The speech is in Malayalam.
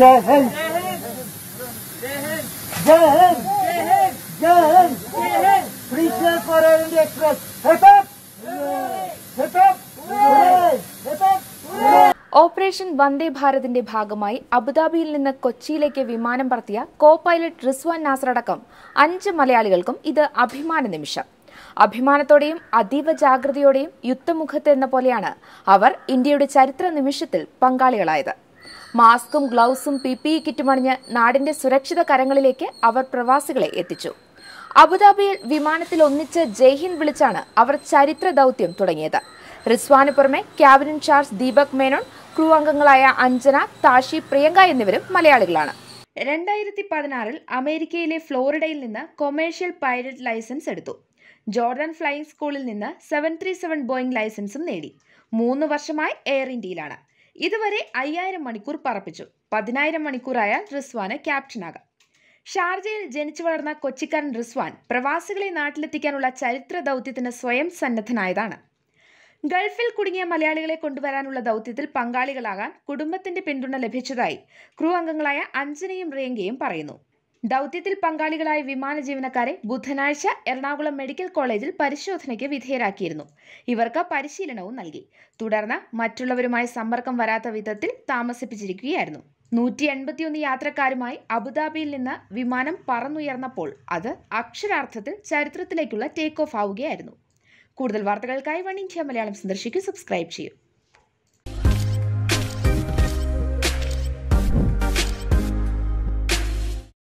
जय हिंद जय हिंद जय हिंद फ्रीशनल for Air India Express operation Vande ഭാരതിന്റെ ഭാഗമായി അബുദാബിയിൽ നിന്ന് കൊച്ചിയിലേക്ക് വിമാനം പറത്തിയ കോ പൈലറ്റ് റിസ്വാൻ നാസറടക്കം അഞ്ച് മലയാളികൾക്കും ഇത് അഭിമാന നിമിഷം അഭിമാനത്തോടെയും അതീവ ജാഗ്രതയോടെയും യുദ്ധമുഖത്ത് എന്ന പോലെയാണ് അവർ ഇന്ത്യയുടെ ചരിത്ര നിമിഷത്തിൽ പങ്കാളികളായത് മാസ്കും ഗ്ലൗസും പി പി ഇ അണിഞ്ഞ് നാടിന്റെ സുരക്ഷിത കരങ്ങളിലേക്ക് അവർ പ്രവാസികളെ എത്തിച്ചു അബുദാബിയിൽ വിമാനത്തിൽ ഒന്നിച്ച് ജയ്ഹിന്ദ് വിളിച്ചാണ് അവർ ചരിത്ര ദൗത്യം തുടങ്ങിയത് റിസ്വാന് പുറമെ cabin charge Deepak Menon crew അംഗങ്ങളായ അഞ്ജന താഷി പ്രിയങ്ക എന്നിവരും മലയാളികളാണ് രണ്ടായിരത്തി പതിനാറിൽ അമേരിക്കയിലെ ഫ്ലോറിഡയിൽ നിന്ന് കൊമേഴ്ഷ്യൽ പൈലറ്റ് ലൈസൻസ് എടുത്തു ജോർഡൻ ഫ്ലൈയിങ് സ്കൂളിൽ നിന്ന് സെവൻ ത്രീ സെവൻ ബോയിങ് ലൈസൻസും നേടി മൂന്ന് വർഷമായി എയർ ഇന്ത്യയിലാണ് ഇതുവരെ അയ്യായിരം മണിക്കൂർ പറപ്പിച്ചു പതിനായിരം മണിക്കൂറായാൽ റിസ്വാന് ക്യാപ്റ്റനാകാം ഷാർജയിൽ ജനിച്ചു വളർന്ന കൊച്ചിക്കാരൻ റിസ്വാൻ പ്രവാസികളെ നാട്ടിലെത്തിക്കാനുള്ള ചരിത്ര ദൗത്യത്തിന് സ്വയം സന്നദ്ധനായതാണ് ഗൾഫിൽ കുടുങ്ങിയ മലയാളികളെ കൊണ്ടുവരാനുള്ള ദൗത്യത്തിൽ പങ്കാളികളാകാൻ കുടുംബത്തിന്റെ പിന്തുണ ലഭിച്ചതായി ക്രൂ അംഗങ്ങളായ അഞ്ജനയും റേങ്കയും പറയുന്നു ദൗത്യത്തിൽ പങ്കാളികളായ വിമാന ജീവനക്കാരെ ബുധനാഴ്ച എറണാകുളം മെഡിക്കൽ കോളേജിൽ പരിശോധനയ്ക്ക് വിധേയരാക്കിയിരുന്നു ഇവർക്ക് പരിശീലനവും നൽകി തുടർന്ന് മറ്റുള്ളവരുമായി സമ്പർക്കം വരാത്ത വിധത്തിൽ താമസിപ്പിച്ചിരിക്കുകയായിരുന്നു നൂറ്റി എൺപത്തിയൊന്ന് യാത്രക്കാരുമായി അബുദാബിയിൽ നിന്ന് വിമാനം പറന്നുയർന്നപ്പോൾ അത് അക്ഷരാർത്ഥത്തിൽ ചരിത്രത്തിലേക്കുള്ള ടേക്ക് ഓഫ് ആവുകയായിരുന്നു കൂടുതൽ വാർത്തകൾക്കായി വൺ ഇന്ത്യ മലയാളം സന്ദർശിക്കുക സബ്സ്ക്രൈബ് ചെയ്യൂ